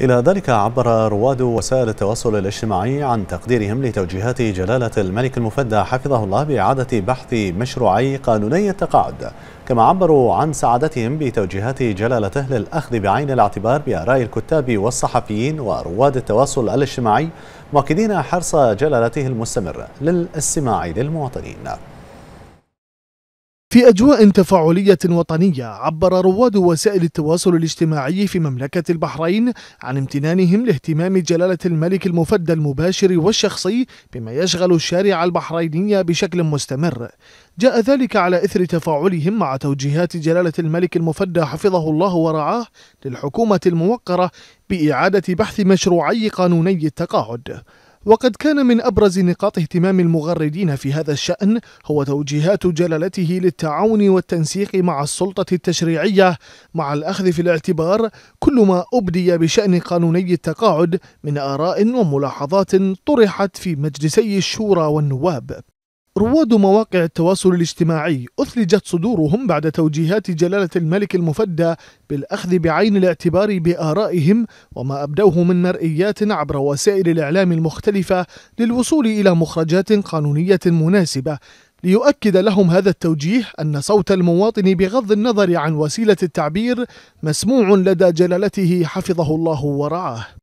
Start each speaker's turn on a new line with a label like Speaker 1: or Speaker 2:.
Speaker 1: إلى ذلك عبر رواد وسائل التواصل الاجتماعي عن تقديرهم لتوجيهات جلالة الملك المفدى حفظه الله بإعادة بحث مشروعي قانوني التقاعد كما عبروا عن سعادتهم بتوجيهات جلالته للأخذ بعين الاعتبار بآراء الكتاب والصحفيين ورواد التواصل الاجتماعي مؤكدين حرص جلالته المستمر للاستماع للمواطنين
Speaker 2: في أجواء تفاعلية وطنية عبر رواد وسائل التواصل الاجتماعي في مملكة البحرين عن امتنانهم لاهتمام جلالة الملك المفدى المباشر والشخصي بما يشغل الشارع البحريني بشكل مستمر جاء ذلك على إثر تفاعلهم مع توجيهات جلالة الملك المفدى حفظه الله ورعاه للحكومة الموقرة بإعادة بحث مشروعي قانوني التقاعد وقد كان من أبرز نقاط اهتمام المغردين في هذا الشأن هو توجيهات جلالته للتعاون والتنسيق مع السلطة التشريعية مع الأخذ في الاعتبار كل ما أبدي بشأن قانوني التقاعد من آراء وملاحظات طرحت في مجلسي الشورى والنواب رواد مواقع التواصل الاجتماعي أثلجت صدورهم بعد توجيهات جلالة الملك المفدى بالأخذ بعين الاعتبار بآرائهم وما أبدوه من مرئيات عبر وسائل الإعلام المختلفة للوصول إلى مخرجات قانونية مناسبة ليؤكد لهم هذا التوجيه أن صوت المواطن بغض النظر عن وسيلة التعبير مسموع لدى جلالته حفظه الله ورعاه